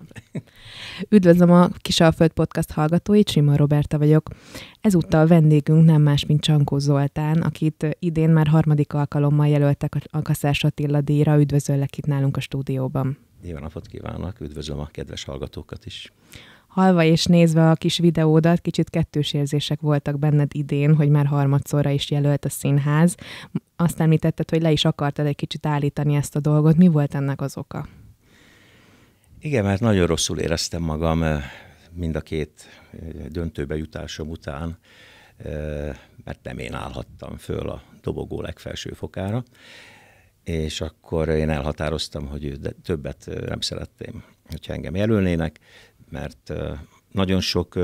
Üdvözlöm a Kisalföld Podcast hallgatóit, Sima Roberta vagyok. Ezúttal vendégünk nem más, mint Csankó Zoltán, akit idén már harmadik alkalommal jelöltek a Kaszás Attila díjra. Üdvözöllek itt nálunk a stúdióban. Jó napot kívánok, üdvözlöm a kedves hallgatókat is. Halva és nézve a kis videódat, kicsit kettős érzések voltak benned idén, hogy már harmadszorra is jelölt a színház. Azt említetted, hogy le is akartad egy kicsit állítani ezt a dolgot. Mi volt ennek az oka? Igen, mert nagyon rosszul éreztem magam eh, mind a két eh, döntőbe jutásom után, eh, mert nem én állhattam föl a dobogó legfelső fokára, és akkor én elhatároztam, hogy többet nem szeretném, hogyha engem jelölnének, mert nagyon sok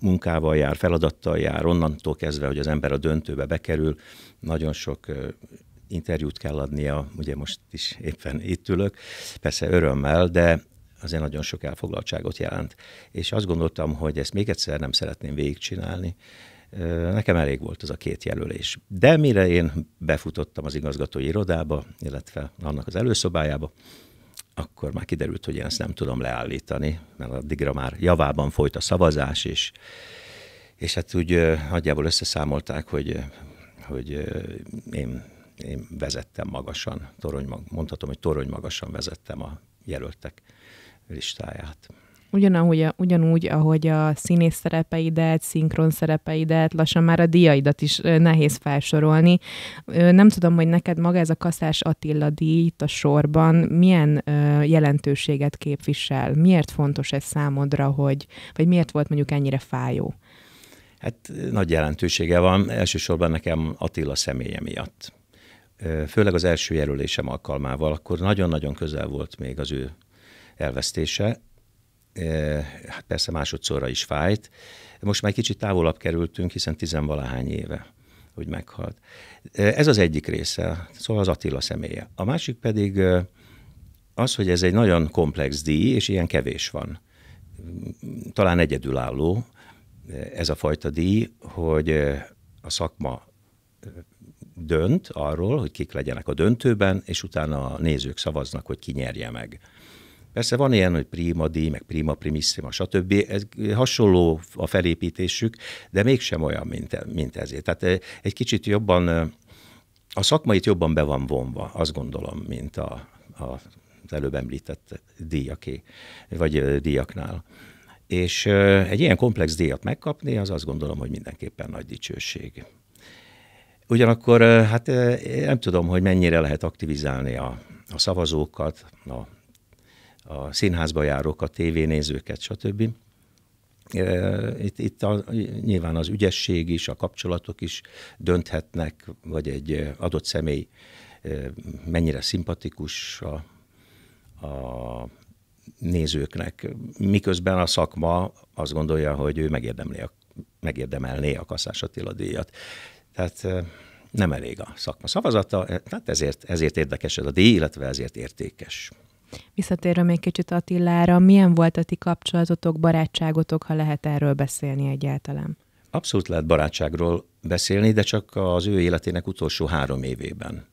munkával jár, feladattal jár, onnantól kezdve, hogy az ember a döntőbe bekerül, nagyon sok interjút kell adnia, ugye most is éppen itt ülök, persze örömmel, de azért nagyon sok elfoglaltságot jelent. És azt gondoltam, hogy ezt még egyszer nem szeretném végigcsinálni, Nekem elég volt az a két jelölés. De mire én befutottam az igazgatói irodába, illetve annak az előszobájába, akkor már kiderült, hogy én ezt nem tudom leállítani, mert addigra már javában folyt a szavazás, és, és hát úgy nagyjából összeszámolták, hogy, hogy én én vezettem magasan, torony, mondhatom, hogy torony magasan vezettem a jelöltek listáját. Ugyanúgy, ugyanúgy, ahogy a színész szerepeidet, szinkron szerepeidet, lassan már a díjaidat is nehéz felsorolni. Nem tudom, hogy neked maga ez a Kaszás Attila díj itt a sorban milyen jelentőséget képvisel? Miért fontos ez számodra, hogy, vagy miért volt mondjuk ennyire fájó? Hát nagy jelentősége van, elsősorban nekem Attila személye miatt főleg az első jelölésem alkalmával, akkor nagyon-nagyon közel volt még az ő elvesztése. Hát persze másodszorra is fájt. Most már kicsit távolabb kerültünk, hiszen tizenvalahány éve hogy meghalt. Ez az egyik része, szóval az Attila személye. A másik pedig az, hogy ez egy nagyon komplex díj, és ilyen kevés van. Talán egyedülálló ez a fajta díj, hogy a szakma dönt arról, hogy kik legyenek a döntőben, és utána a nézők szavaznak, hogy ki nyerje meg. Persze van ilyen, hogy prima di meg prima primissima, stb. Ez hasonló a felépítésük, de mégsem olyan, mint, mint ezért. Tehát eh, egy kicsit jobban, eh, a szakmait jobban be van vonva, azt gondolom, mint a, a, az előbb említett díjaké, vagy eh, díjaknál. És egy ilyen komplex díjat megkapni, az azt gondolom, hogy mindenképpen nagy dicsőség. Ugyanakkor hát nem tudom, hogy mennyire lehet aktivizálni a, a szavazókat, a, a színházba járókat, tévénézőket, stb. Itt, itt a, nyilván az ügyesség is, a kapcsolatok is dönthetnek, vagy egy adott személy mennyire szimpatikus a, a nézőknek, miközben a szakma azt gondolja, hogy ő megérdemli a, megérdemelné a Kasszás Attila díjat. Tehát nem elég a szakma szavazata, e, tehát ezért, ezért érdekes ez a díj, illetve ezért értékes. Visszatérve még kicsit Attilára, milyen volt a ti kapcsolatotok, barátságotok, ha lehet erről beszélni egyáltalán? Abszolút lehet barátságról beszélni, de csak az ő életének utolsó három évében.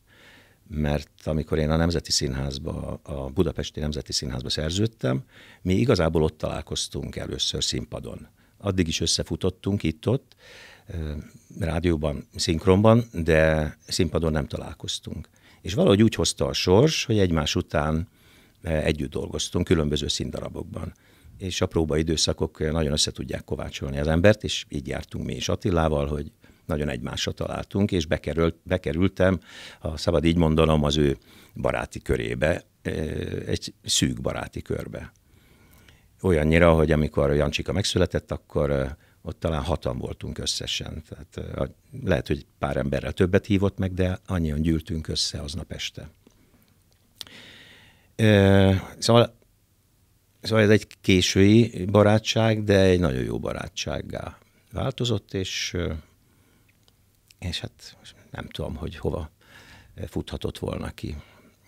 Mert amikor én a Nemzeti Színházba, a Budapesti Nemzeti Színházba szerződtem, mi igazából ott találkoztunk először színpadon. Addig is összefutottunk itt-ott, rádióban, szinkronban, de színpadon nem találkoztunk. És valahogy úgy hozta a sors, hogy egymás után együtt dolgoztunk különböző színdarabokban. És a próba időszakok nagyon össze tudják kovácsolni az embert, és így jártunk mi is Attilával, hogy nagyon egymásra találtunk, és bekerült, bekerültem, ha szabad így mondanom, az ő baráti körébe, egy szűk baráti körbe. Olyannyira, hogy amikor Jancsika megszületett, akkor ott talán hatan voltunk összesen. Tehát lehet, hogy pár emberrel többet hívott meg, de annyian gyűltünk össze aznap este. Szóval, szóval ez egy késői barátság, de egy nagyon jó barátsággá változott, és, és hát nem tudom, hogy hova futhatott volna ki.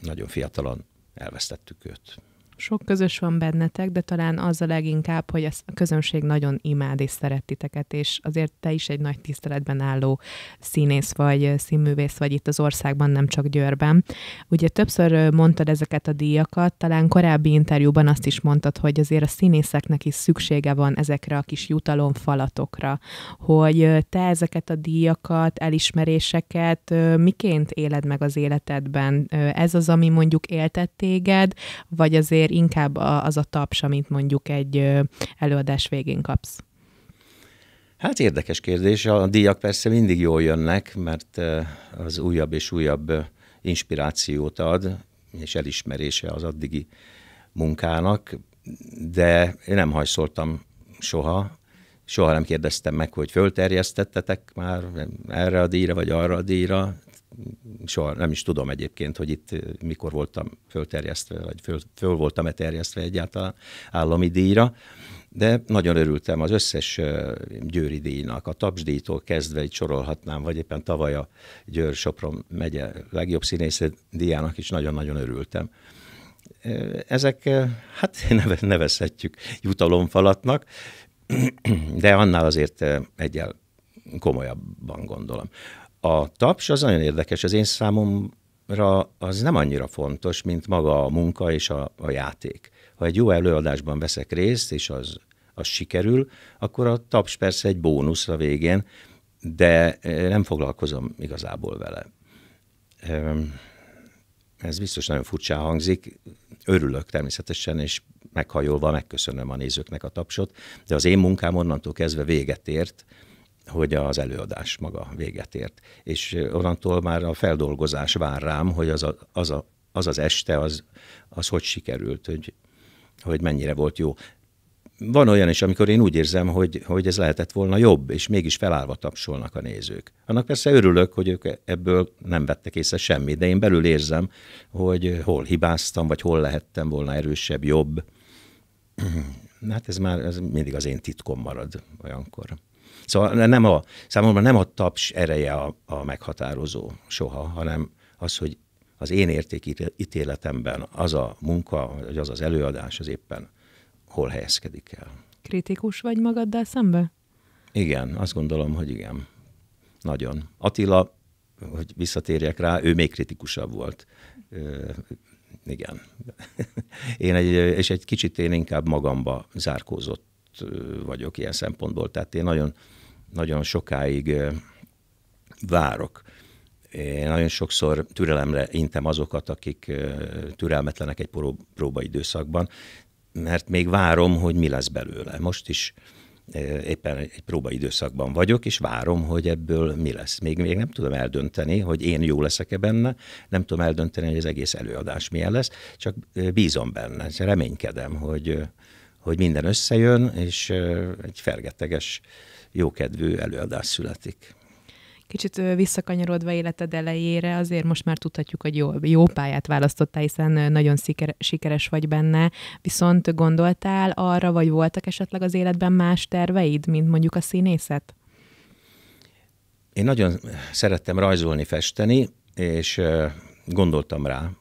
Nagyon fiatalon elvesztettük őt. Sok közös van bennetek, de talán az a leginkább, hogy a közönség nagyon imád és szeret titeket, és azért te is egy nagy tiszteletben álló színész vagy színművész vagy itt az országban, nem csak Győrben. Ugye többször mondtad ezeket a díjakat, talán korábbi interjúban azt is mondtad, hogy azért a színészeknek is szüksége van ezekre a kis jutalomfalatokra, hogy te ezeket a díjakat, elismeréseket miként éled meg az életedben? Ez az, ami mondjuk éltett téged, vagy azért ér inkább az a taps, amit mondjuk egy előadás végén kapsz? Hát érdekes kérdés. A díjak persze mindig jól jönnek, mert az újabb és újabb inspirációt ad, és elismerése az addigi munkának, de én nem hajszoltam soha, soha nem kérdeztem meg, hogy fölterjesztettetek már erre a díjra, vagy arra a díjra, soha nem is tudom egyébként, hogy itt eh, mikor voltam fölterjesztve, vagy föl, föl voltam-e terjesztve egyáltalán állami díjra, de nagyon örültem az összes eh, győri díjnak, a tapsdíjtól kezdve itt sorolhatnám, vagy éppen tavaly a Győr-Sopron megye legjobb színész díjának is nagyon-nagyon örültem. Eh, ezek, hát nevezhetjük jutalomfalatnak, de annál azért egyel komolyabban gondolom. A taps az nagyon érdekes, az én számomra az nem annyira fontos, mint maga a munka és a, a játék. Ha egy jó előadásban veszek részt, és az, az sikerül, akkor a taps persze egy bónusz a végén, de eh, nem foglalkozom igazából vele. Ehm, ez biztos nagyon furcsán hangzik, örülök természetesen, és meghajolva megköszönöm a nézőknek a tapsot, de az én munkám onnantól kezdve véget ért, hogy az előadás maga véget ért. És onnantól már a feldolgozás vár rám, hogy az a, az, a, az, az este, az, az hogy sikerült, hogy, hogy mennyire volt jó. Van olyan is, amikor én úgy érzem, hogy, hogy ez lehetett volna jobb, és mégis felállva tapsolnak a nézők. Annak persze örülök, hogy ők ebből nem vettek észre semmit, de én belül érzem, hogy hol hibáztam, vagy hol lehettem volna erősebb, jobb. Hát ez már ez mindig az én titkom marad olyankor. Szóval nem a, számomra nem a taps ereje a, a meghatározó soha, hanem az, hogy az én értékítéletemben az a munka, vagy az az előadás az éppen hol helyezkedik el. Kritikus vagy magaddal szembe? Igen, azt gondolom, hogy igen. Nagyon. Attila, hogy visszatérjek rá, ő még kritikusabb volt. Ö, igen. Én egy, és egy kicsit én inkább magamba zárkózott vagyok ilyen szempontból. Tehát én nagyon nagyon sokáig várok. Én nagyon sokszor türelemre intem azokat, akik türelmetlenek egy próbaidőszakban, mert még várom, hogy mi lesz belőle. Most is éppen egy próbaidőszakban vagyok, és várom, hogy ebből mi lesz. Még, még nem tudom eldönteni, hogy én jó leszek-e benne, nem tudom eldönteni, hogy az egész előadás milyen lesz, csak bízom benne, reménykedem, hogy, hogy minden összejön, és egy fergeteges jókedvű előadás születik. Kicsit visszakanyarodva életed elejére, azért most már tudhatjuk, hogy jó, jó pályát választottál, hiszen nagyon sziker, sikeres vagy benne, viszont gondoltál arra, vagy voltak esetleg az életben más terveid, mint mondjuk a színészet? Én nagyon szerettem rajzolni, festeni, és gondoltam rá,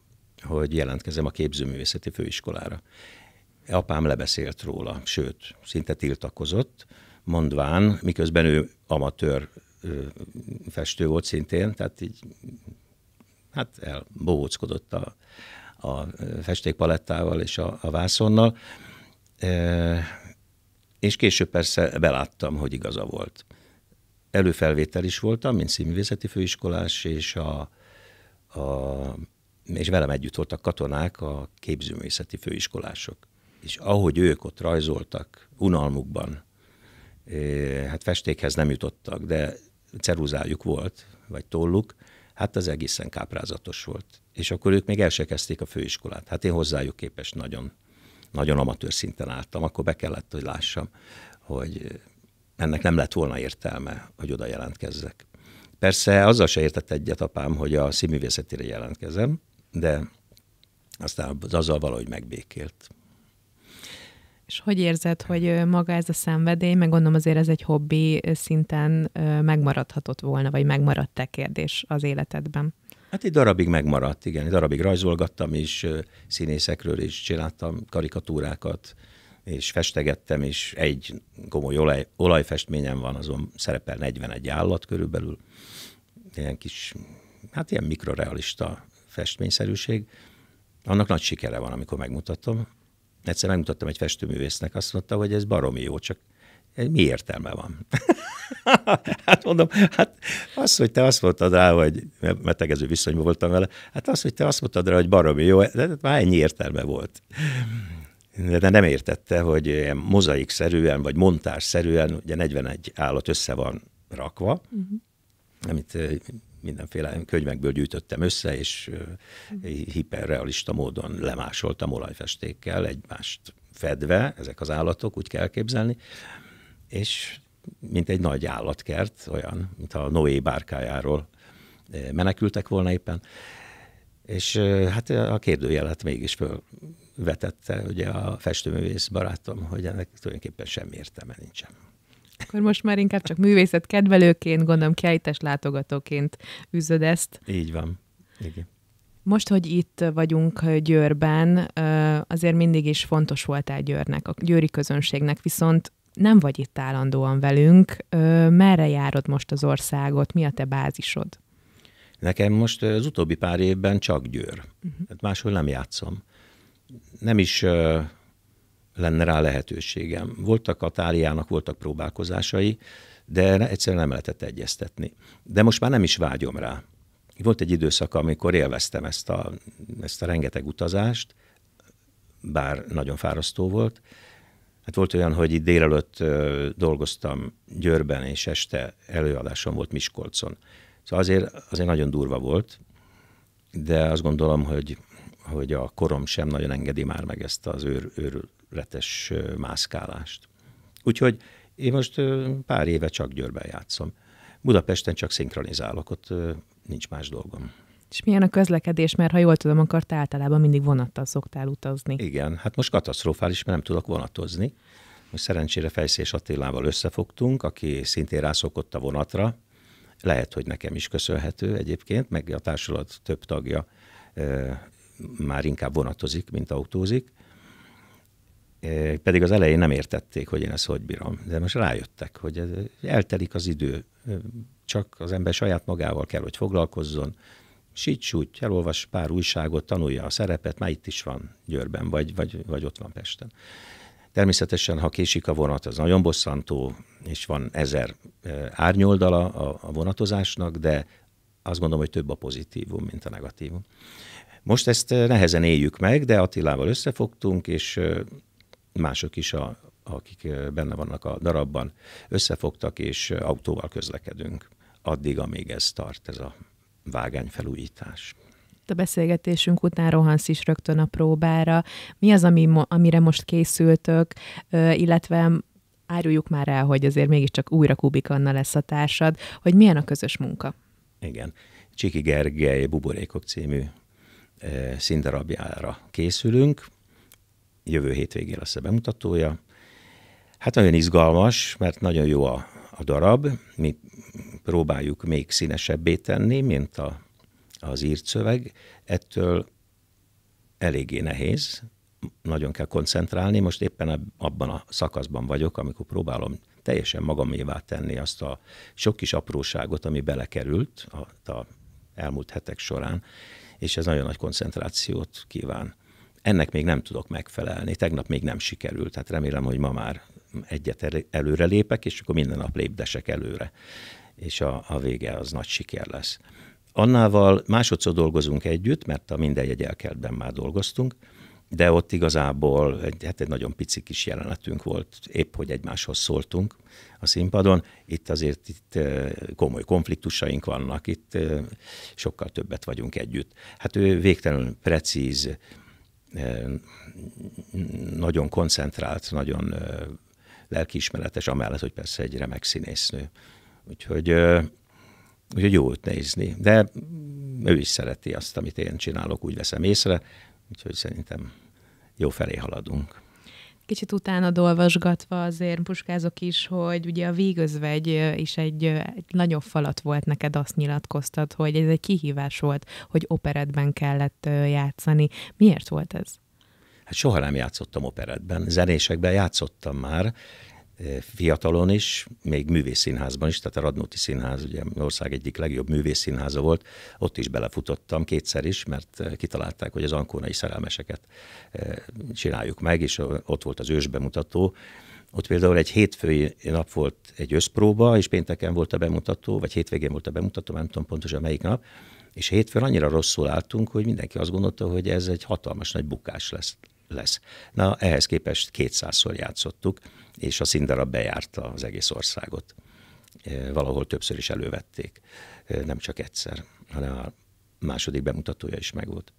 hogy jelentkezem a képzőművészeti főiskolára. Apám lebeszélt róla, sőt, szinte tiltakozott, mondván, miközben ő amatőr festő volt szintén, tehát így hát elbóckodott a, a festékpalettával és a, a vászonnal. E, és később persze beláttam, hogy igaza volt. Előfelvétel is voltam, mint színművészeti főiskolás, és, a, a, és velem együtt voltak katonák, a képzőművészeti főiskolások. És ahogy ők ott rajzoltak, unalmukban, Eh, hát festékhez nem jutottak, de ceruzájuk volt, vagy tolluk, hát az egészen káprázatos volt. És akkor ők még elsekezték a főiskolát. Hát én hozzájuk képes nagyon, nagyon amatőr szinten álltam. Akkor be kellett, hogy lássam, hogy ennek nem lett volna értelme, hogy oda jelentkezzek. Persze azzal se értett egyet apám, hogy a színművészetére jelentkezem, de aztán azzal valahogy megbékélt. És hogy érzed, hogy maga ez a szenvedély, meg gondolom azért ez egy hobbi szinten megmaradhatott volna, vagy megmaradt-e kérdés az életedben? Hát egy darabig megmaradt, igen. Egy darabig rajzolgattam is, színészekről is csináltam karikatúrákat, és festegettem, és egy komoly olaj, olajfestményem van, azon szerepel 41 állat körülbelül. Ilyen kis, hát ilyen mikrorealista festményszerűség. Annak nagy sikere van, amikor megmutatom, egyszer megmutattam egy festőművésznek, azt mondta, hogy ez baromi jó, csak mi értelme van? hát mondom, hát az, hogy te azt mondtad rá, hogy metegező viszonyban voltam vele, hát az, hogy te azt mondtad rá, hogy baromi jó, de hát már ennyi értelme volt. De nem értette, hogy szerűen vagy szerűen, ugye 41 állat össze van rakva, uh-huh. amit eh, mindenféle könyvekből gyűjtöttem össze, és hiperrealista módon lemásoltam olajfestékkel egymást fedve, ezek az állatok, úgy kell képzelni, és mint egy nagy állatkert, olyan, mint a Noé bárkájáról menekültek volna éppen, és hát a kérdőjelet mégis fölvetette ugye a festőművész barátom, hogy ennek tulajdonképpen semmi értelme nincsen akkor most már inkább csak művészet kedvelőként, gondolom kiállítás látogatóként üzöd ezt. Így van. Igen. Most, hogy itt vagyunk Győrben, azért mindig is fontos voltál Győrnek, a győri közönségnek, viszont nem vagy itt állandóan velünk. Merre járod most az országot? Mi a te bázisod? Nekem most az utóbbi pár évben csak Győr. Uh-huh. máshol nem játszom. Nem is lenne rá lehetőségem. Voltak a táliának, voltak próbálkozásai, de egyszerűen nem lehetett egyeztetni. De most már nem is vágyom rá. Volt egy időszak, amikor élveztem ezt a, ezt a rengeteg utazást, bár nagyon fárasztó volt. Hát volt olyan, hogy itt délelőtt dolgoztam Győrben, és este előadásom volt Miskolcon. Szóval azért, azért nagyon durva volt, de azt gondolom, hogy, hogy a korom sem nagyon engedi már meg ezt az őr, őr, őrületes mászkálást. Úgyhogy én most pár éve csak Győrben játszom. Budapesten csak szinkronizálok, ott nincs más dolgom. És milyen a közlekedés, mert ha jól tudom, akkor te általában mindig vonattal szoktál utazni. Igen, hát most katasztrofális, mert nem tudok vonatozni. Most szerencsére Fejszés Attilával összefogtunk, aki szintén rászokott a vonatra. Lehet, hogy nekem is köszönhető egyébként, meg a társulat több tagja e, már inkább vonatozik, mint autózik. Eh, pedig az elején nem értették, hogy én ezt hogy bírom. De most rájöttek, hogy eltelik az idő, eh, csak az ember saját magával kell, hogy foglalkozzon, Sics úgy, elolvas pár újságot, tanulja a szerepet, már itt is van Győrben, vagy, vagy, vagy ott van Pesten. Természetesen, ha késik a vonat, az nagyon bosszantó, és van ezer eh, árnyoldala a, a vonatozásnak, de azt gondolom, hogy több a pozitívum, mint a negatívum. Most ezt nehezen éljük meg, de Attilával összefogtunk, és mások is, a, akik benne vannak a darabban, összefogtak, és autóval közlekedünk addig, amíg ez tart, ez a vágányfelújítás. A beszélgetésünk után rohansz is rögtön a próbára. Mi az, ami, amire most készültök, illetve áruljuk már el, hogy azért mégiscsak újra Kubik Anna lesz a társad, hogy milyen a közös munka? Igen. Csiki Gergely Buborékok című színdarabjára készülünk, jövő hétvégén lesz a bemutatója. Hát nagyon izgalmas, mert nagyon jó a, a darab, mi próbáljuk még színesebbé tenni, mint a, az írt szöveg. Ettől eléggé nehéz, nagyon kell koncentrálni. Most éppen abban a szakaszban vagyok, amikor próbálom teljesen magamévá tenni azt a sok kis apróságot, ami belekerült a, a elmúlt hetek során, és ez nagyon nagy koncentrációt kíván. Ennek még nem tudok megfelelni, tegnap még nem sikerült, tehát remélem, hogy ma már egyet előre lépek, és akkor minden nap lépdesek előre, és a, a vége az nagy siker lesz. Annával másodszor dolgozunk együtt, mert a minden jegyelkertben már dolgoztunk, de ott igazából egy, hát egy nagyon pici kis jelenetünk volt, épp hogy egymáshoz szóltunk a színpadon. Itt azért itt komoly konfliktusaink vannak, itt sokkal többet vagyunk együtt. Hát ő végtelenül precíz, nagyon koncentrált, nagyon lelkiismeretes, amellett, hogy persze egy remek színésznő. Úgyhogy, úgyhogy jó őt nézni. De ő is szereti azt, amit én csinálok, úgy veszem észre, úgyhogy szerintem jó felé haladunk kicsit utána dolvasgatva azért puskázok is, hogy ugye a végözvegy is egy, egy nagyobb falat volt neked, azt nyilatkoztad, hogy ez egy kihívás volt, hogy operetben kellett játszani. Miért volt ez? Hát soha nem játszottam operetben, zenésekben játszottam már, fiatalon is, még művészszínházban is, tehát a Radnóti Színház, ugye ország egyik legjobb művészszínháza volt, ott is belefutottam kétszer is, mert kitalálták, hogy az ankónai szerelmeseket csináljuk meg, és ott volt az ős bemutató, ott például egy hétfői nap volt egy összpróba, és pénteken volt a bemutató, vagy hétvégén volt a bemutató, nem tudom pontosan melyik nap, és hétfőn annyira rosszul álltunk, hogy mindenki azt gondolta, hogy ez egy hatalmas nagy bukás lesz. lesz. Na, ehhez képest kétszázszor játszottuk, és a színdarab bejárta az egész országot. Valahol többször is elővették, nem csak egyszer, hanem a második bemutatója is megvolt.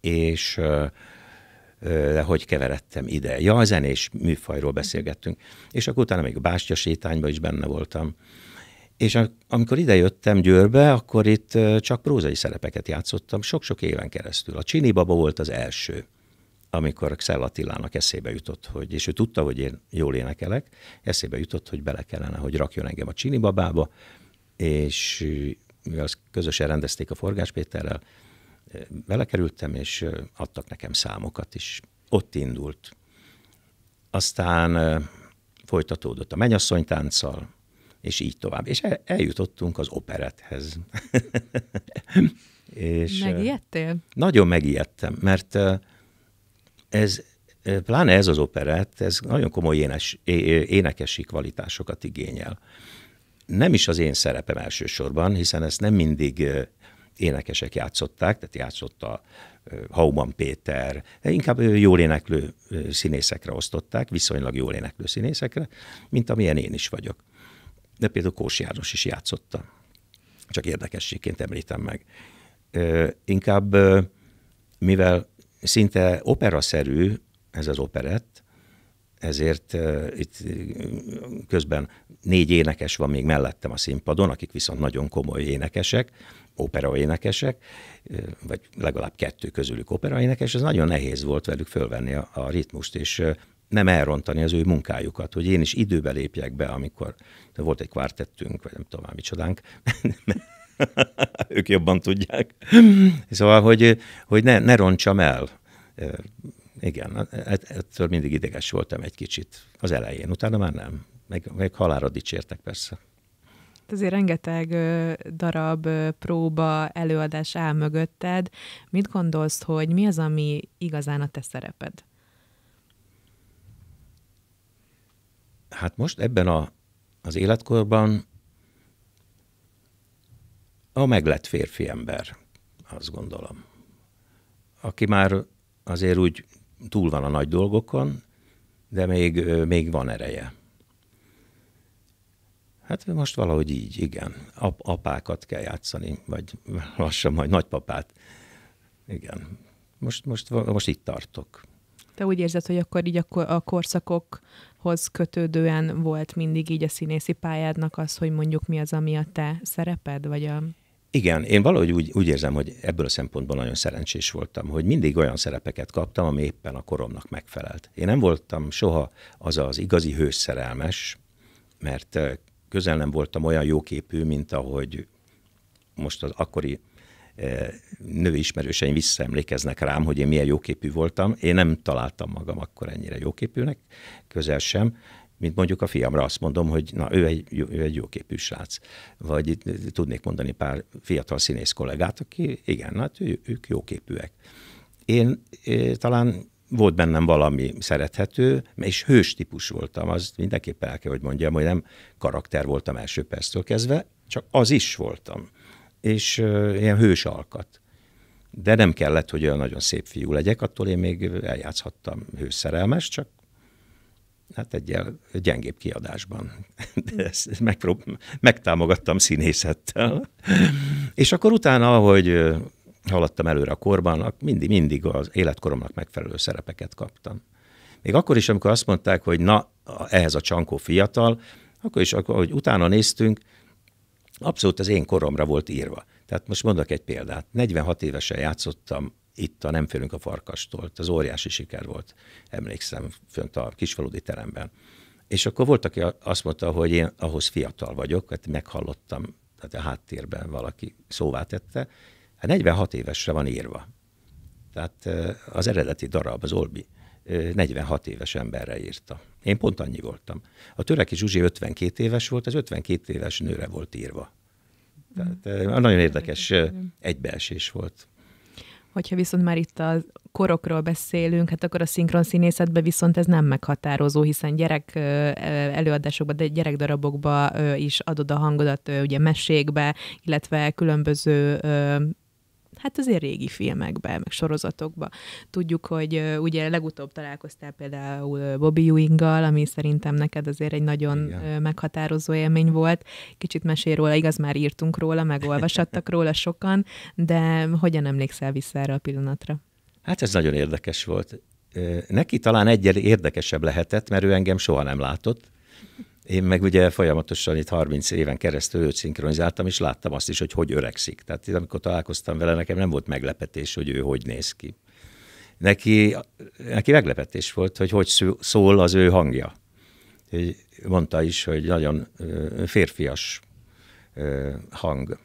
És de hogy keveredtem ide. Ja, a zenés műfajról beszélgettünk. És akkor utána még a Bástya sétányban is benne voltam. És amikor idejöttem Győrbe, akkor itt csak prózai szerepeket játszottam sok-sok éven keresztül. A Csini Baba volt az első amikor Xell Attilának eszébe jutott, hogy, és ő tudta, hogy én jól énekelek, eszébe jutott, hogy bele kellene, hogy rakjon engem a Csini babába, és mivel közösen rendezték a Forgás Péterrel, belekerültem, és adtak nekem számokat is. Ott indult. Aztán folytatódott a mennyasszony tánccal, és így tovább. És eljutottunk az operethez. és Megijedtél? Nagyon megijedtem, mert ez eh, pláne ez az operett, hát ez nagyon komoly énes, énekesi kvalitásokat igényel. Nem is az én szerepem elsősorban, hiszen ezt nem mindig eh, énekesek játszották, tehát játszotta eh, Hauman Péter, inkább jól éneklő színészekre osztották, viszonylag jól éneklő színészekre, mint amilyen én is vagyok. De például Kós János is játszotta. Csak érdekességként említem meg. Inkább, mivel szinte operaszerű ez az operett, ezért uh, itt közben négy énekes van még mellettem a színpadon, akik viszont nagyon komoly énekesek, operaénekesek, vagy legalább kettő közülük operaénekes, ez nagyon nehéz volt velük fölvenni a, a ritmust, és nem elrontani az ő munkájukat, hogy én is időbe lépjek be, amikor volt egy kvártettünk, vagy nem tudom már micsodánk, ők jobban tudják. Szóval, hogy, hogy ne, ne roncsam el. Igen, hát ettől mindig ideges voltam egy kicsit az elején, utána már nem. Meg, meg halára dicsértek persze. Hát azért rengeteg darab, próba, előadás áll mögötted. Mit gondolsz, hogy mi az, ami igazán a te szereped? Hát most ebben a, az életkorban a meglett férfi ember, azt gondolom. Aki már azért úgy túl van a nagy dolgokon, de még, még van ereje. Hát most valahogy így, igen. Ap- apákat kell játszani, vagy lassan majd nagypapát. Igen. Most, most, most itt tartok. Te úgy érzed, hogy akkor így a korszakokhoz kötődően volt mindig így a színészi pályádnak az, hogy mondjuk mi az, ami a te szereped, vagy a igen, én valahogy úgy, úgy érzem, hogy ebből a szempontból nagyon szerencsés voltam, hogy mindig olyan szerepeket kaptam, ami éppen a koromnak megfelelt. Én nem voltam soha az az igazi hőszerelmes, mert közel nem voltam olyan jóképű, mint ahogy most az akkori női visszaemlékeznek rám, hogy én milyen jóképű voltam. Én nem találtam magam akkor ennyire jóképűnek, közel sem, mint mondjuk a fiamra azt mondom, hogy na, ő egy, ő egy képű srác. Vagy itt eh, tudnék mondani pár fiatal színész kollégát, aki igen, hát ő, ők jó képűek. Én é, eh, talán volt bennem valami szerethető, és hős típus voltam, az mindenképpen el kell, hogy mondjam, hogy nem karakter voltam első perctől kezdve, csak az is voltam. És uh, ilyen hős alkat. De nem kellett, hogy olyan nagyon szép fiú legyek, attól én még eljátszhattam hőszerelmes, csak hát egy gyengébb kiadásban. De ezt megprób- megtámogattam színészettel. És akkor utána, ahogy haladtam előre a korban, mindig, mindig az életkoromnak megfelelő szerepeket kaptam. Még akkor is, amikor azt mondták, hogy na, ehhez a csankó fiatal, akkor is, ahogy utána néztünk, abszolút az én koromra volt írva. Tehát most mondok egy példát. 46 évesen játszottam itt a Nem félünk a farkastól. Az óriási siker volt, emlékszem, fönt a kisfaludi teremben. És akkor volt, aki azt mondta, hogy én ahhoz fiatal vagyok, hát meghallottam, tehát a háttérben valaki szóvá tette. Hát 46 évesre van írva. Tehát az eredeti darab, az Olbi, 46 éves emberre írta. Én pont annyi voltam. A Töreki Zsuzsi 52 éves volt, az 52 éves nőre volt írva. Tehát nagyon érdekes egybeesés volt. Hogyha viszont már itt a korokról beszélünk, hát akkor a szinkron színészetben viszont ez nem meghatározó, hiszen gyerek előadásokba, de gyerekdarabokba is adod a hangodat ugye mesékbe, illetve különböző hát azért régi filmekbe, meg sorozatokba. Tudjuk, hogy ugye legutóbb találkoztál például Bobby Ewinggal, ami szerintem neked azért egy nagyon Igen. meghatározó élmény volt. Kicsit mesél róla, igaz, már írtunk róla, meg olvasattak róla sokan, de hogyan emlékszel vissza erre a pillanatra? Hát ez nagyon érdekes volt. Neki talán egyel érdekesebb lehetett, mert ő engem soha nem látott, én meg ugye folyamatosan itt 30 éven keresztül őt szinkronizáltam, és láttam azt is, hogy hogy öregszik. Tehát én, amikor találkoztam vele, nekem nem volt meglepetés, hogy ő hogy néz ki. Neki, neki meglepetés volt, hogy hogy szól az ő hangja. Mondta is, hogy nagyon férfias hang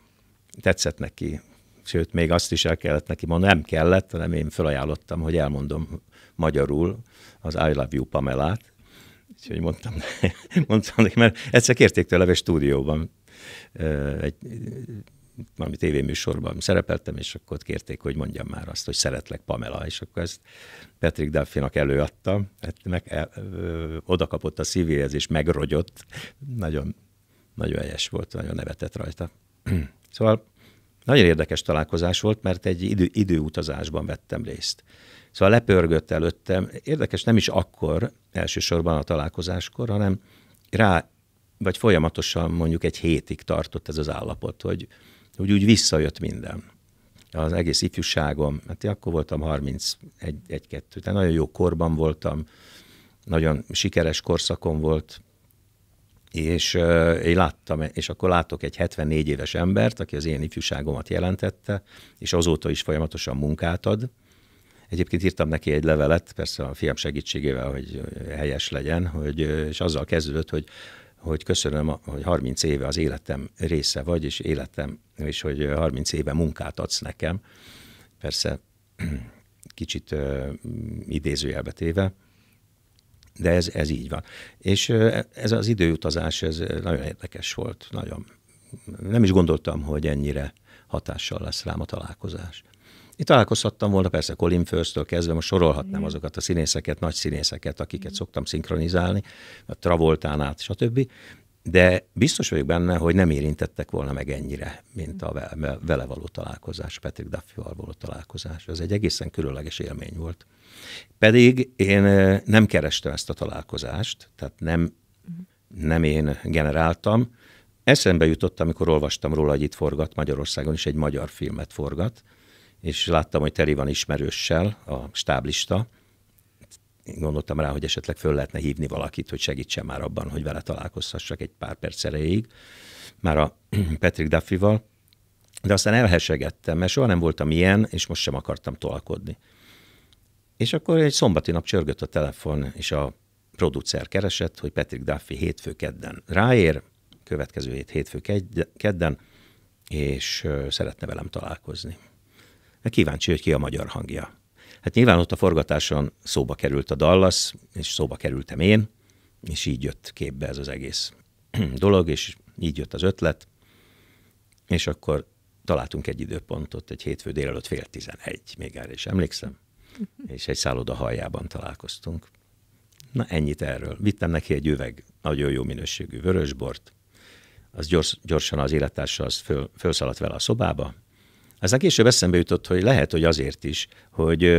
tetszett neki, sőt, még azt is el kellett neki mondani, nem kellett, hanem én felajánlottam, hogy elmondom magyarul az I Love You Pamelát, Úgyhogy mondtam, mondtam neki, mert egyszer kérték tőle egy stúdióban, egy valami tévéműsorban szerepeltem, és akkor ott kérték, hogy mondjam már azt, hogy szeretlek Pamela, és akkor ezt Patrick Duffy-nak hát meg el, ö, oda kapott a szívéhez, és megrogyott. Nagyon, nagyon helyes volt, nagyon nevetett rajta. szóval nagyon érdekes találkozás volt, mert egy idő, időutazásban vettem részt. Szóval lepörgött előttem. Érdekes, nem is akkor, elsősorban a találkozáskor, hanem rá, vagy folyamatosan mondjuk egy hétig tartott ez az állapot, hogy, hogy úgy visszajött minden. Az egész ifjúságom, hát én akkor voltam 31-2, tehát nagyon jó korban voltam, nagyon sikeres korszakom volt, és én láttam, és akkor látok egy 74 éves embert, aki az én ifjúságomat jelentette, és azóta is folyamatosan munkát ad, Egyébként írtam neki egy levelet, persze a fiam segítségével, hogy helyes legyen, hogy, és azzal kezdődött, hogy hogy köszönöm, hogy 30 éve az életem része vagy, és életem, és hogy 30 éve munkát adsz nekem. Persze kicsit idézőjelbe téve, de ez, ez így van. És ez az időutazás, ez nagyon érdekes volt, nagyon. Nem is gondoltam, hogy ennyire hatással lesz rám a találkozás. Itt találkozhattam volna persze Colin Firth-től kezdve, most sorolhatnám azokat a színészeket, nagy színészeket, akiket szoktam szinkronizálni, a Travoltán át, stb. De biztos vagyok benne, hogy nem érintettek volna meg ennyire, mint a vele való találkozás, Patrick Duffy-val való találkozás. Ez egy egészen különleges élmény volt. Pedig én nem kerestem ezt a találkozást, tehát nem, mhm. nem én generáltam. Eszembe jutott, amikor olvastam róla, hogy itt forgat Magyarországon is egy magyar filmet forgat, és láttam, hogy teli van ismerőssel a stáblista. Gondoltam rá, hogy esetleg föl lehetne hívni valakit, hogy segítsen már abban, hogy vele találkozhassak egy pár perc erejéig, már a Patrick Duffy-val. De aztán elhesegettem, mert soha nem voltam ilyen, és most sem akartam tolakodni. És akkor egy szombati nap csörgött a telefon, és a producer keresett, hogy Patrick Duffy hétfő kedden ráér, következő hét hétfő kedden, és szeretne velem találkozni mert kíváncsi, hogy ki a magyar hangja. Hát nyilván ott a forgatáson szóba került a Dallas, és szóba kerültem én, és így jött képbe ez az egész dolog, és így jött az ötlet, és akkor találtunk egy időpontot, egy hétfő délelőtt fél tizenegy, még erre is emlékszem, és egy szálloda haljában találkoztunk. Na ennyit erről. Vittem neki egy üveg nagyon jó minőségű vörösbort, az gyors, gyorsan az élettársa az föl, fölszaladt vele a szobába, aztán később eszembe jutott, hogy lehet, hogy azért is, hogy,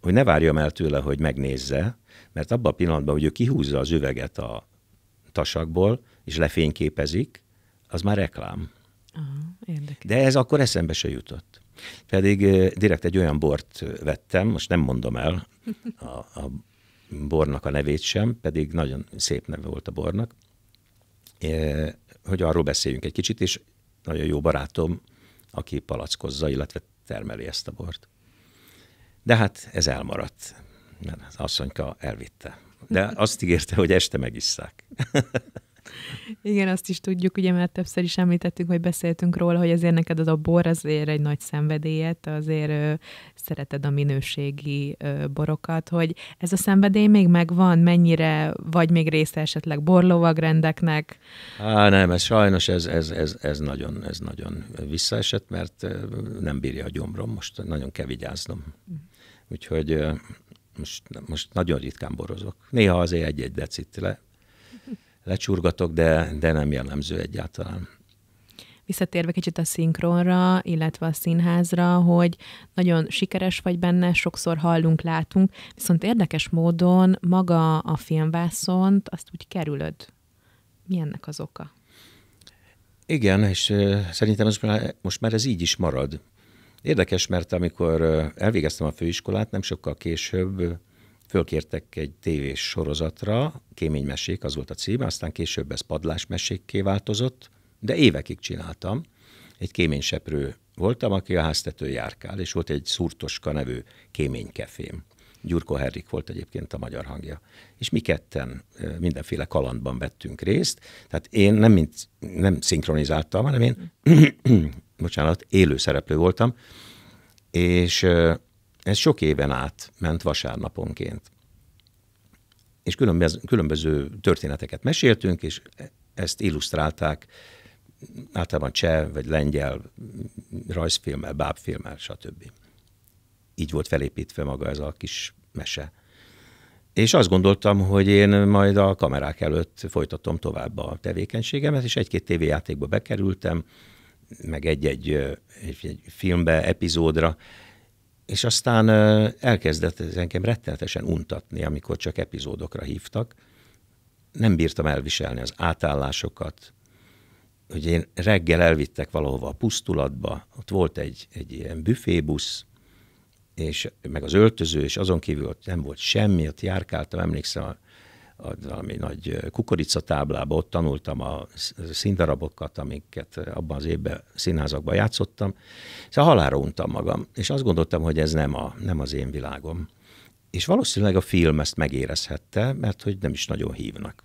hogy ne várjam el tőle, hogy megnézze, mert abban a pillanatban, hogy ő kihúzza az üveget a tasakból, és lefényképezik, az már reklám. Aha, De ez akkor eszembe se jutott. Pedig direkt egy olyan bort vettem, most nem mondom el a, a bornak a nevét sem, pedig nagyon szép neve volt a bornak, hogy arról beszéljünk egy kicsit, és nagyon jó barátom, aki palackozza, illetve termeli ezt a bort. De hát ez elmaradt, mert az asszonyka elvitte. De azt ígérte, hogy este megisszák. Igen, azt is tudjuk, ugye mert többször is említettük, vagy beszéltünk róla, hogy azért neked az a bor azért egy nagy szenvedélyet, azért ö, szereted a minőségi ö, borokat, hogy ez a szenvedély még megvan, mennyire vagy még része esetleg borlovagrendeknek? Á, nem, ez sajnos ez, ez, ez, ez, nagyon, ez nagyon visszaesett, mert nem bírja a gyomrom, most nagyon kell vigyáznom. Mm. Úgyhogy most, most nagyon ritkán borozok. Néha azért egy-egy decit le, lecsurgatok, de, de nem jellemző egyáltalán visszatérve kicsit a szinkronra, illetve a színházra, hogy nagyon sikeres vagy benne, sokszor hallunk, látunk, viszont érdekes módon maga a filmvászont, azt úgy kerülöd. Mi ennek az oka? Igen, és szerintem ez most már ez így is marad. Érdekes, mert amikor elvégeztem a főiskolát, nem sokkal később fölkértek egy tévés sorozatra, Kéménymesék az volt a cím, aztán később ez padlásmesékké változott, de évekig csináltam. Egy kéményseprő voltam, aki a háztető járkál, és volt egy szurtoska nevű kéménykefém. Gyurko Herrik volt egyébként a magyar hangja. És mi ketten mindenféle kalandban vettünk részt, tehát én nem, mint, nem szinkronizáltam, hanem én, bocsánat, élő szereplő voltam, és ez sok éven át ment vasárnaponként. És különböző, különböző történeteket meséltünk, és ezt illusztrálták általában cseh vagy lengyel rajzfilmmel, bábfilmmel, stb. Így volt felépítve maga ez a kis mese. És azt gondoltam, hogy én majd a kamerák előtt folytatom tovább a tevékenységemet, és egy-két tévéjátékba bekerültem, meg egy-egy egy, egy filmbe, epizódra, és aztán elkezdett ez engem rettenetesen untatni, amikor csak epizódokra hívtak. Nem bírtam elviselni az átállásokat. Hogy én reggel elvittek valahova a pusztulatba, ott volt egy, egy ilyen büfébusz, és meg az öltöző, és azon kívül ott nem volt semmi, ott járkáltam, emlékszem, valami nagy eh, kukoricatáblába, ott tanultam a színdarabokat, amiket abban az évben színházakban játszottam. Szóval halára untam magam, és azt gondoltam, hogy ez nem, a, nem az én világom. És valószínűleg a film ezt megérezhette, mert hogy nem is nagyon hívnak.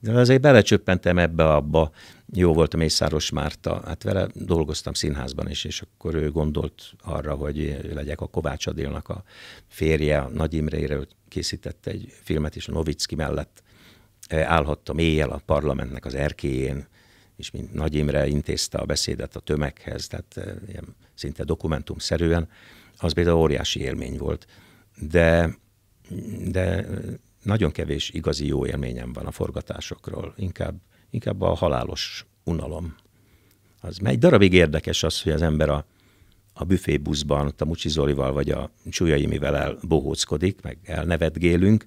De azért belecsöppentem ebbe, abba. Jó volt a Mészáros Márta, hát vele dolgoztam színházban is, és akkor ő gondolt arra, hogy legyek a Kovács Adélnak a férje, a Nagy Imre készített egy filmet is, a Novicki mellett e, állhattam éjjel a parlamentnek az erkéjén, és mint Nagy Imre intézte a beszédet a tömeghez, tehát e, ilyen szinte dokumentumszerűen, az például óriási élmény volt. De, de nagyon kevés igazi jó élményem van a forgatásokról, inkább, inkább a halálos unalom. Az, egy darabig érdekes az, hogy az ember a a büfébuszban, ott a Mucsi Zolival vagy a Csúlyaimivel elbohóckodik, meg elnevetgélünk,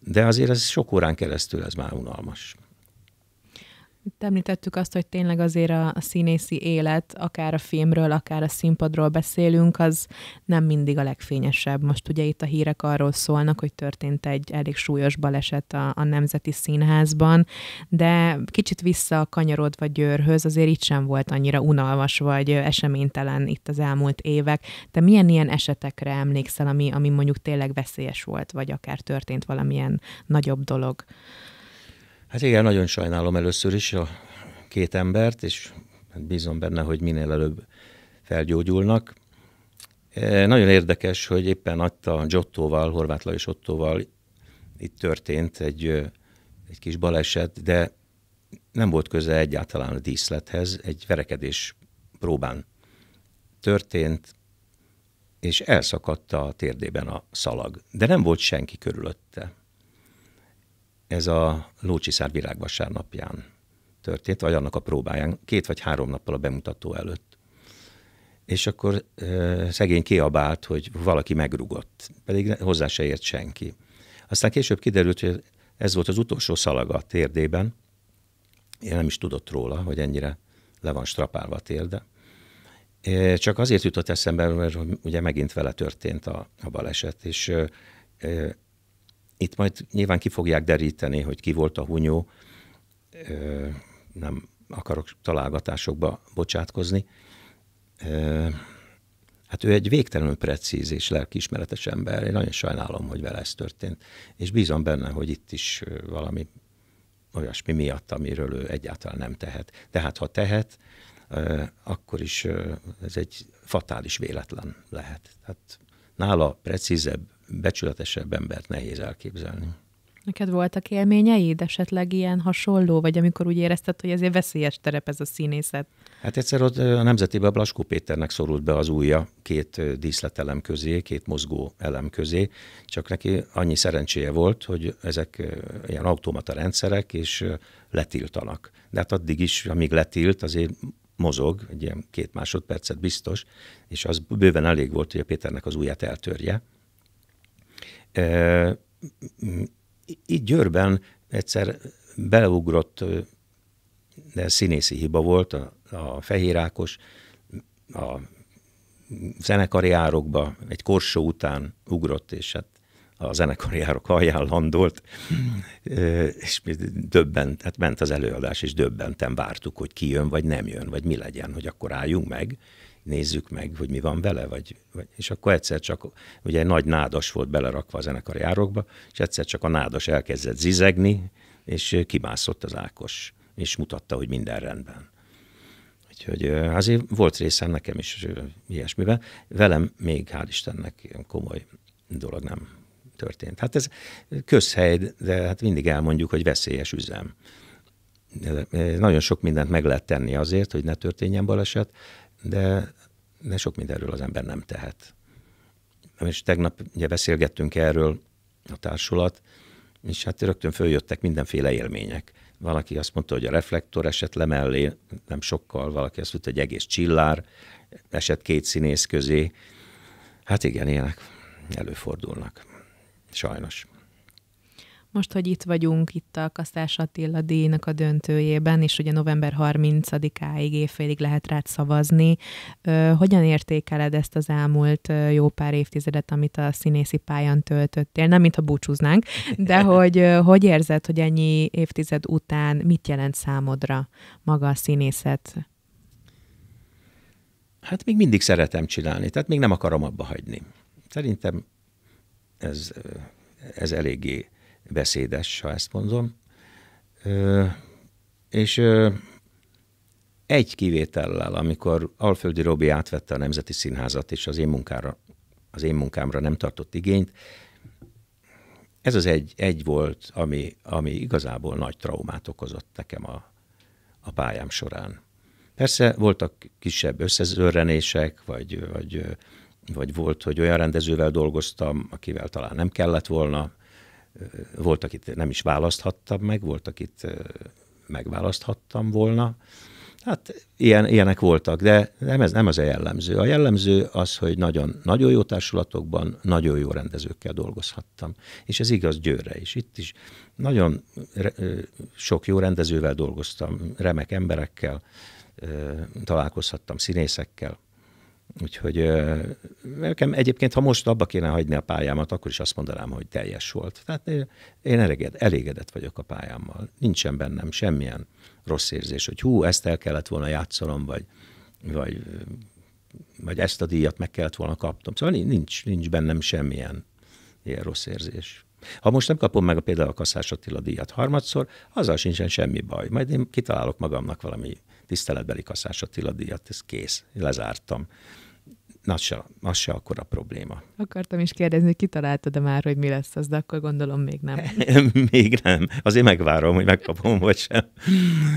de azért ez sok órán keresztül ez már unalmas. Itt említettük azt, hogy tényleg azért a, a színészi élet, akár a filmről, akár a színpadról beszélünk, az nem mindig a legfényesebb. Most ugye itt a hírek arról szólnak, hogy történt egy elég súlyos baleset a, a Nemzeti Színházban, de kicsit vissza a kanyarodva Győrhöz, azért itt sem volt annyira unalmas vagy eseménytelen itt az elmúlt évek. Te milyen ilyen esetekre emlékszel, ami, ami mondjuk tényleg veszélyes volt, vagy akár történt valamilyen nagyobb dolog? Hát igen, nagyon sajnálom először is a két embert, és bízom benne, hogy minél előbb felgyógyulnak. E, nagyon érdekes, hogy éppen adta Giottóval, Horváth Lajos Ottóval itt történt egy, egy kis baleset, de nem volt köze egyáltalán a díszlethez, egy verekedés próbán történt, és elszakadta a térdében a szalag, de nem volt senki körülötte. Ez a Lócsiszár virágvasárnapján történt, vagy annak a próbáján, két vagy három nappal a bemutató előtt. És akkor szegény kiabált, hogy valaki megrugott, pedig hozzá se ért senki. Aztán később kiderült, hogy ez volt az utolsó szalaga a térdében. Én nem is tudott róla, hogy ennyire le van strapálva a térde. Csak azért jutott eszembe, mert ugye megint vele történt a, a baleset, és itt majd nyilván ki fogják deríteni, hogy ki volt a hunyó, ö, nem akarok találgatásokba bocsátkozni. Ö, hát ő egy végtelenül precíz és lelkiismeretes ember, én nagyon sajnálom, hogy vele ez történt, és bízom benne, hogy itt is valami olyasmi miatt, amiről ő egyáltalán nem tehet. Tehát ha tehet, akkor is ez egy fatális véletlen lehet. Tehát nála precízebb becsületesebb embert nehéz elképzelni. Neked voltak élményeid esetleg ilyen hasonló, vagy amikor úgy érezted, hogy ezért veszélyes terep ez a színészet? Hát egyszer ott a Nemzetibe Blaskó Péternek szorult be az újja két díszletelem közé, két mozgó elem közé, csak neki annyi szerencséje volt, hogy ezek ilyen automata rendszerek, és letiltanak. De hát addig is, amíg letilt, azért mozog, egy ilyen két másodpercet biztos, és az bőven elég volt, hogy a Péternek az ujját eltörje, itt Győrben egyszer beleugrott, de színészi hiba volt, a, a Fehér Ákos, a zenekari árokba egy korsó után ugrott, és hát a zenekari árok alján landolt, és döbben, hát ment az előadás, és döbbenten vártuk, hogy ki jön, vagy nem jön, vagy mi legyen, hogy akkor álljunk meg nézzük meg, hogy mi van vele, vagy, vagy, és akkor egyszer csak, ugye egy nagy nádas volt belerakva a zenekar és egyszer csak a nádas elkezdett zizegni, és kimászott az Ákos, és mutatta, hogy minden rendben. Úgyhogy azért volt részem nekem is ilyesmiben. Velem még, hál' Istennek, komoly dolog nem történt. Hát ez közhely, de hát mindig elmondjuk, hogy veszélyes üzem. Nagyon sok mindent meg lehet tenni azért, hogy ne történjen baleset, de, de sok mindenről az ember nem tehet. És tegnap ugye beszélgettünk erről a társulat, és hát rögtön följöttek mindenféle élmények. Valaki azt mondta, hogy a reflektor esett le mellé, nem sokkal, valaki azt mondta, hogy egész csillár esett két színész közé. Hát igen, ilyenek előfordulnak. Sajnos. Most, hogy itt vagyunk, itt a Kasztás Attila díjnak a döntőjében, és ugye november 30-áig évfélig lehet rád szavazni. Hogyan értékeled ezt az elmúlt jó pár évtizedet, amit a színészi pályán töltöttél? Nem, mintha búcsúznánk, de hogy hogy érzed, hogy ennyi évtized után mit jelent számodra maga a színészet? Hát még mindig szeretem csinálni, tehát még nem akarom abba hagyni. Szerintem ez, ez eléggé beszédes, ha ezt mondom. Ö, és ö, egy kivétellel, amikor Alföldi Robi átvette a Nemzeti Színházat, és az én, munkára, az én munkámra nem tartott igényt, ez az egy, egy volt, ami, ami igazából nagy traumát okozott nekem a, a pályám során. Persze voltak kisebb összezörrenések, vagy, vagy, vagy volt, hogy olyan rendezővel dolgoztam, akivel talán nem kellett volna, volt, akit nem is választhattam meg, volt, akit megválaszthattam volna. Hát ilyen, ilyenek voltak, de nem, ez, nem az a jellemző. A jellemző az, hogy nagyon, nagyon jó társulatokban, nagyon jó rendezőkkel dolgozhattam. És ez igaz Győrre is. Itt is nagyon re, sok jó rendezővel dolgoztam, remek emberekkel, találkozhattam színészekkel. Úgyhogy nekem egyébként, ha most abba kéne hagyni a pályámat, akkor is azt mondanám, hogy teljes volt. Tehát én eléged, elégedett vagyok a pályámmal. Nincsen bennem semmilyen rossz érzés, hogy hú, ezt el kellett volna játszolom vagy, vagy, vagy ezt a díjat meg kellett volna kapnom. Szóval nincs, nincs bennem semmilyen ilyen rossz érzés. Ha most nem kapom meg a például a Kasszás Attila díjat harmadszor, azzal sincsen semmi baj. Majd én kitalálok magamnak valami tiszteletbeli Kaszás Attila díjat, ez kész, lezártam. Na, az se, az se akkor a probléma. Akartam is kérdezni, kitaláltad-e már, hogy mi lesz az, de akkor gondolom még nem. még nem. Azért megvárom, hogy megkapom, vagy sem.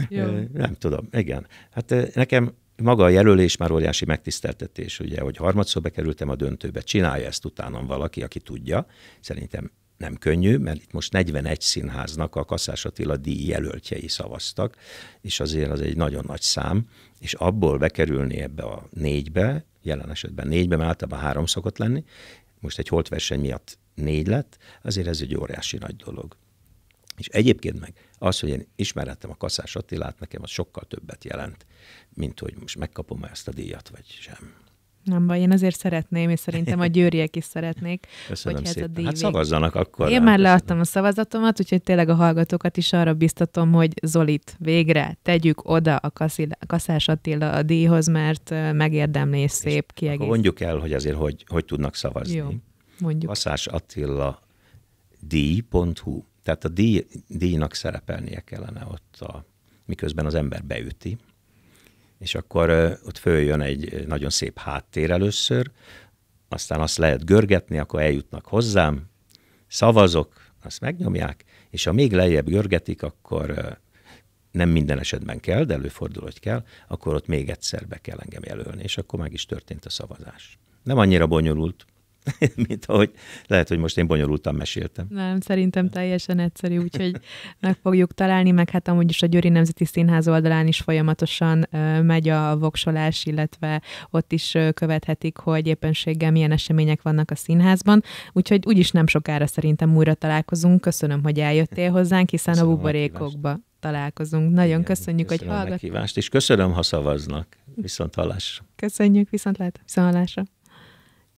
Jó. Nem tudom, igen. Hát nekem maga a jelölés már óriási megtiszteltetés, ugye, hogy harmadszor bekerültem a döntőbe, csinálja ezt utánam valaki, aki tudja. Szerintem nem könnyű, mert itt most 41 színháznak a Kaszás Attila díj jelöltjei szavaztak, és azért az egy nagyon nagy szám, és abból bekerülni ebbe a négybe, jelen esetben négybe, mert általában három szokott lenni, most egy verseny miatt négy lett, azért ez egy óriási nagy dolog. És egyébként meg az, hogy én ismerettem a Kaszás Attilát, nekem az sokkal többet jelent, mint hogy most megkapom ezt a díjat, vagy sem. Nem baj, én azért szeretném, és szerintem a győriek is szeretnék. Köszönöm hogy hát szépen. a hát szavazzanak akkor. Én már leadtam a szavazatomat, úgyhogy tényleg a hallgatókat is arra biztatom, hogy Zolit végre tegyük oda a Kaszás Attila a díjhoz, mert megérdemli és szép kiegész. mondjuk el, hogy azért hogy, hogy tudnak szavazni. Jó, mondjuk. Kaszás Attila díj.hu. Tehát a díj, díjnak szerepelnie kellene ott, a, miközben az ember beüti, és akkor ott följön egy nagyon szép háttér először, aztán azt lehet görgetni, akkor eljutnak hozzám, szavazok, azt megnyomják, és ha még lejjebb görgetik, akkor nem minden esetben kell, de előfordul, hogy kell, akkor ott még egyszer be kell engem jelölni, és akkor meg is történt a szavazás. Nem annyira bonyolult, mint ahogy lehet, hogy most én bonyolultan meséltem. Nem, szerintem teljesen egyszerű, úgyhogy meg fogjuk találni, meg hát amúgy is a Győri Nemzeti Színház oldalán is folyamatosan megy a voksolás, illetve ott is követhetik, hogy éppenséggel milyen események vannak a színházban, úgyhogy úgyis nem sokára szerintem újra találkozunk. Köszönöm, hogy eljöttél hozzánk, hiszen köszönöm a buborékokba találkozunk. Nagyon Igen, köszönjük, köszönöm hogy hallgattak. és köszönöm, ha szavaznak. Viszont hallásra. Köszönjük, viszont lehet. Viszont hallásra.